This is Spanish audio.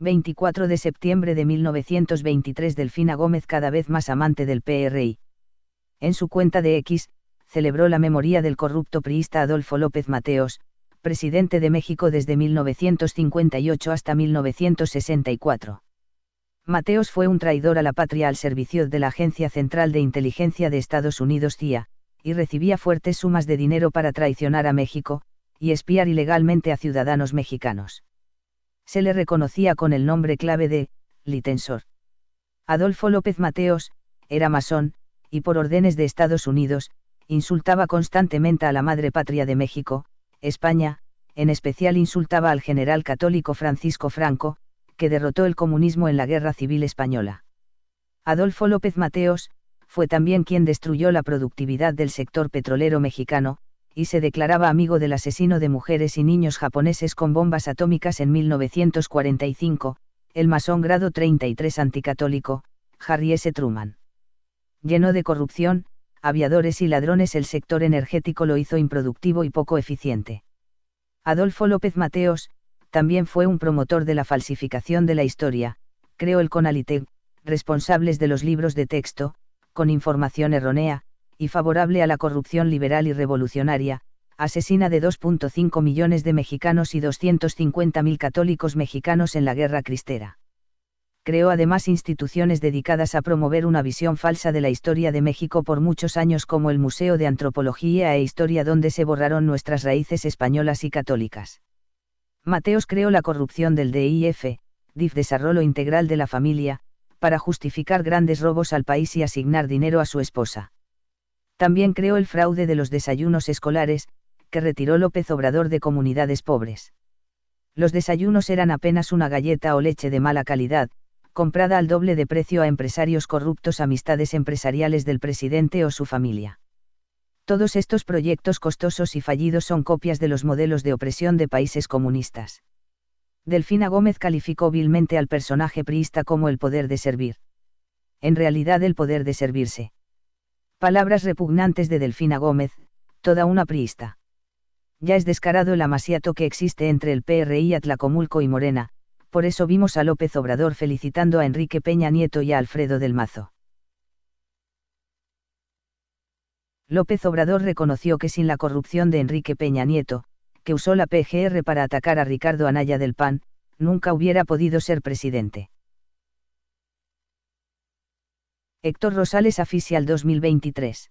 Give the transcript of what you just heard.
24 de septiembre de 1923 Delfina Gómez cada vez más amante del PRI. En su cuenta de X, celebró la memoria del corrupto priista Adolfo López Mateos, presidente de México desde 1958 hasta 1964. Mateos fue un traidor a la patria al servicio de la Agencia Central de Inteligencia de Estados Unidos CIA, y recibía fuertes sumas de dinero para traicionar a México, y espiar ilegalmente a ciudadanos mexicanos se le reconocía con el nombre clave de Litensor. Adolfo López Mateos, era masón, y por órdenes de Estados Unidos, insultaba constantemente a la madre patria de México, España, en especial insultaba al general católico Francisco Franco, que derrotó el comunismo en la Guerra Civil Española. Adolfo López Mateos, fue también quien destruyó la productividad del sector petrolero mexicano, y se declaraba amigo del asesino de mujeres y niños japoneses con bombas atómicas en 1945, el masón grado 33 anticatólico, Harry S. Truman. Lleno de corrupción, aviadores y ladrones el sector energético lo hizo improductivo y poco eficiente. Adolfo López Mateos, también fue un promotor de la falsificación de la historia, creó el CONALITEG, responsables de los libros de texto, con información errónea, y favorable a la corrupción liberal y revolucionaria, asesina de 2.5 millones de mexicanos y 250.000 católicos mexicanos en la Guerra Cristera. Creó además instituciones dedicadas a promover una visión falsa de la historia de México por muchos años como el Museo de Antropología e Historia donde se borraron nuestras raíces españolas y católicas. Mateos creó la corrupción del DIF, DIF Desarrollo Integral de la Familia, para justificar grandes robos al país y asignar dinero a su esposa. También creó el fraude de los desayunos escolares, que retiró López Obrador de comunidades pobres. Los desayunos eran apenas una galleta o leche de mala calidad, comprada al doble de precio a empresarios corruptos, amistades empresariales del presidente o su familia. Todos estos proyectos costosos y fallidos son copias de los modelos de opresión de países comunistas. Delfina Gómez calificó vilmente al personaje priista como el poder de servir. En realidad el poder de servirse Palabras repugnantes de Delfina Gómez, toda una priista. Ya es descarado el amasiato que existe entre el PRI Atlacomulco y Morena, por eso vimos a López Obrador felicitando a Enrique Peña Nieto y a Alfredo del Mazo. López Obrador reconoció que sin la corrupción de Enrique Peña Nieto, que usó la PGR para atacar a Ricardo Anaya del PAN, nunca hubiera podido ser presidente. Héctor Rosales Oficial 2023.